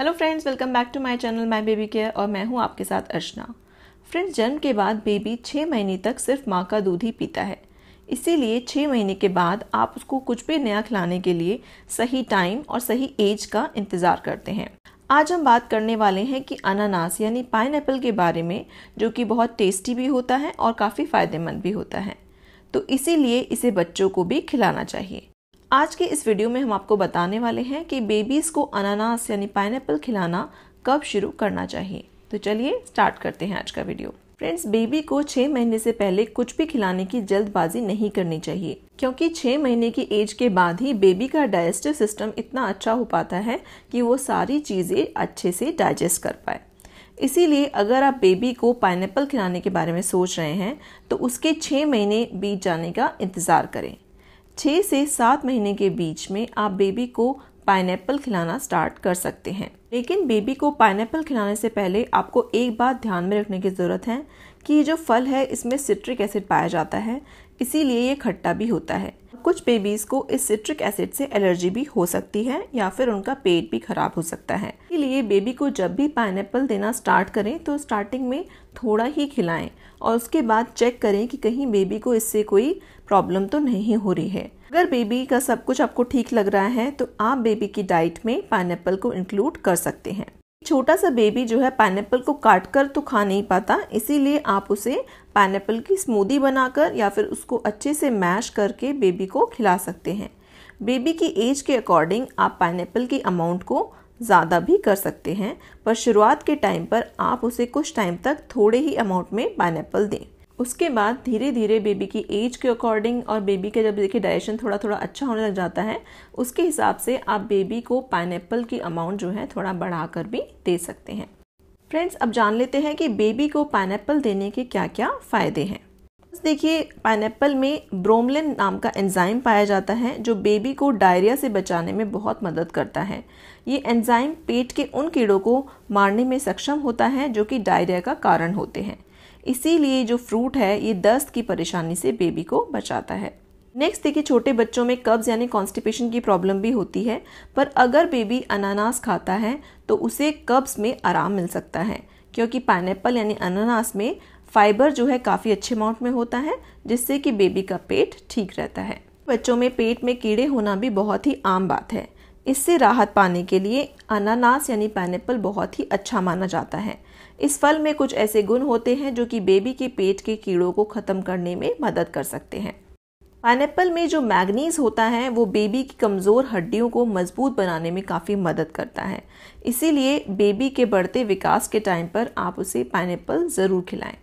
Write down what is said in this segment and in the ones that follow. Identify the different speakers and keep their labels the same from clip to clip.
Speaker 1: hello friends welcome back to my channel my baby care और मैं हूं आपके साथ अर्चना फ्रेंड्स जन्म के बाद बेबी छः महीने तक सिर्फ माँ का दूध ही पीता है इसीलिए छः महीने के बाद आप उसको कुछ भी नया खिलाने के लिए सही टाइम और सही एज का इंतज़ार करते हैं आज हम बात करने वाले हैं कि अनानास यानी पाइन के बारे में जो कि बहुत टेस्टी भी होता है और काफ़ी फ़ायदेमंद भी होता है तो इसीलिए इसे बच्चों को भी खिलाना चाहिए आज के इस वीडियो में हम आपको बताने वाले हैं कि बेबीज़ को अनानास यानी पाइनएप्पल खिलाना कब शुरू करना चाहिए तो चलिए स्टार्ट करते हैं आज का वीडियो फ्रेंड्स बेबी को छह महीने से पहले कुछ भी खिलाने की जल्दबाजी नहीं करनी चाहिए क्योंकि छह महीने की एज के बाद ही बेबी का डाइजेस्टिव सिस्टम इतना अच्छा हो पाता है कि वो सारी चीज़ें अच्छे से डाइजेस्ट कर पाए इसीलिए अगर आप बेबी को पाइनएप्पल खिलाने के बारे में सोच रहे हैं तो उसके छः महीने बीत जाने का इंतज़ार करें छः से सात महीने के बीच में आप बेबी को पाइनएप्पल खिलाना स्टार्ट कर सकते हैं लेकिन बेबी को पाइनएप्पल खिलाने से पहले आपको एक बात ध्यान में रखने की ज़रूरत है कि ये जो फल है इसमें सिट्रिक एसिड पाया जाता है इसीलिए ये खट्टा भी होता है कुछ बेबीज को इस सिट्रिक एसिड से एलर्जी भी हो सकती है या फिर उनका पेट भी खराब हो सकता है इसलिए बेबी को जब भी पाइनएप्पल देना स्टार्ट करें तो स्टार्टिंग में थोड़ा ही खिलाएं और उसके बाद चेक करें कि कहीं बेबी को इससे कोई प्रॉब्लम तो नहीं हो रही है अगर बेबी का सब कुछ आपको ठीक लग रहा है तो आप बेबी की डाइट में पाइन को इंक्लूड कर सकते हैं छोटा सा बेबी जो है पाइन को काट कर तो खा नहीं पाता इसीलिए आप उसे पाइन की स्मूदी बनाकर या फिर उसको अच्छे से मैश करके बेबी को खिला सकते हैं बेबी की एज के अकॉर्डिंग आप पाइन की अमाउंट को ज़्यादा भी कर सकते हैं पर शुरुआत के टाइम पर आप उसे कुछ टाइम तक थोड़े ही अमाउंट में पाइन दें उसके बाद धीरे धीरे बेबी की एज के अकॉर्डिंग और बेबी का जब देखिए डाइजेशन थोड़ा थोड़ा अच्छा होने लग जाता है उसके हिसाब से आप बेबी को पाइन की अमाउंट जो है थोड़ा बढ़ाकर भी दे सकते हैं फ्रेंड्स अब जान लेते हैं कि बेबी को पाइन देने के क्या क्या फ़ायदे हैं देखिए पाइन में ब्रोमलिन नाम का एंजाइम पाया जाता है जो बेबी को डायरिया से बचाने में बहुत मदद करता है ये एंजाइम पेट के उन कीड़ों को मारने में सक्षम होता है जो कि डायरिया का कारण होते हैं इसीलिए जो फ्रूट है ये दस्त की परेशानी से बेबी को बचाता है नेक्स्ट देखिए छोटे बच्चों में कब्ज यानी कॉन्स्टिपेशन की प्रॉब्लम भी होती है पर अगर बेबी अनानास खाता है तो उसे कब्ज में आराम मिल सकता है क्योंकि पाइनएप्पल यानी अनानास में फाइबर जो है काफ़ी अच्छे अमाउंट में होता है जिससे कि बेबी का पेट ठीक रहता है बच्चों में पेट में कीड़े होना भी बहुत ही आम बात है इससे राहत पाने के लिए अनानास यानी पाइनएप्पल बहुत ही अच्छा माना जाता है इस फल में कुछ ऐसे गुण होते हैं जो कि बेबी के पेट के कीड़ों को ख़त्म करने में मदद कर सकते हैं पाइनएप्पल में जो मैग्नीज होता है वो बेबी की कमज़ोर हड्डियों को मजबूत बनाने में काफ़ी मदद करता है इसीलिए बेबी के बढ़ते विकास के टाइम पर आप उसे पाइनएप्पल ज़रूर खिलाएं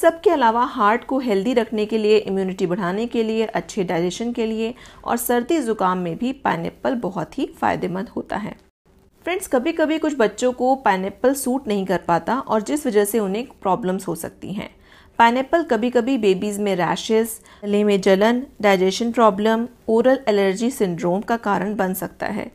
Speaker 1: सबके अलावा हार्ट को हेल्दी रखने के लिए इम्यूनिटी बढ़ाने के लिए अच्छे डाइजेशन के लिए और सर्दी ज़ुकाम में भी पाइनएप्पल बहुत ही फ़ायदेमंद होता है फ्रेंड्स कभी कभी कुछ बच्चों को पाइनएप्पल सूट नहीं कर पाता और जिस वजह से उन्हें प्रॉब्लम्स हो सकती हैं पाइनएप्पल कभी कभी बेबीज़ में रैशेस गले में जलन digestion problem oral allergy syndrome का कारण बन सकता है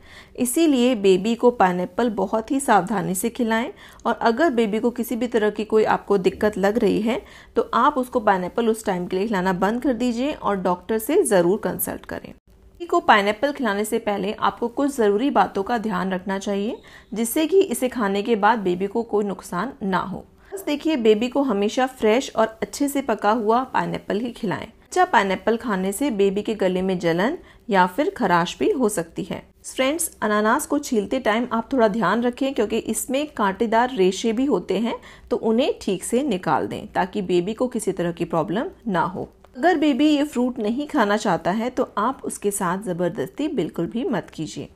Speaker 1: इसीलिए बेबी को पाइनएप्पल बहुत ही सावधानी से खिलाएं और अगर बेबी को किसी भी तरह की कोई आपको दिक्कत लग रही है तो आप उसको पाइनएप्पल उस टाइम के लिए खिलाना बंद कर दीजिए और डॉक्टर से ज़रूर कंसल्ट करें बेबी को पाइनएप्पल खिलाने से पहले आपको कुछ ज़रूरी बातों का ध्यान रखना चाहिए जिससे कि इसे खाने के बाद बेबी को कोई नुकसान ना हो बस देखिए बेबी को हमेशा फ्रेश और अच्छे से पका हुआ पाइनएप्पल ही खिलाएं अच्छा पाइन खाने से बेबी के गले में जलन या फिर खराश भी हो सकती है फ्रेंड्स अनानास को छीलते टाइम आप थोड़ा ध्यान रखें क्योंकि इसमें कांटेदार रेशे भी होते हैं तो उन्हें ठीक से निकाल दें ताकि बेबी को किसी तरह की प्रॉब्लम ना हो अगर बेबी ये फ्रूट नहीं खाना चाहता है तो आप उसके साथ ज़बरदस्ती बिल्कुल भी मत कीजिए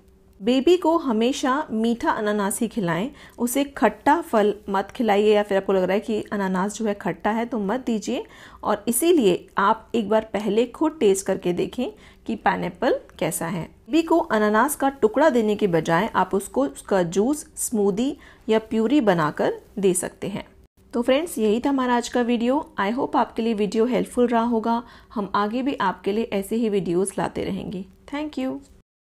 Speaker 1: बेबी को हमेशा मीठा अनानास ही खिलाएं उसे खट्टा फल मत खिलाइए या फिर आपको लग रहा है कि अनानास जो है खट्टा है तो मत दीजिए और इसीलिए आप एक बार पहले खुद टेस्ट करके देखें कि पाइनएप्पल कैसा है बेबी को अनानास का टुकड़ा देने के बजाय आप उसको उसका जूस स्मूदी या प्यूरी बनाकर दे सकते हैं तो फ्रेंड्स यही था हमारा आज का वीडियो आई होप आपके लिए वीडियो हेल्पफुल रहा होगा हम आगे भी आपके लिए ऐसे ही वीडियोज़ लाते रहेंगे थैंक यू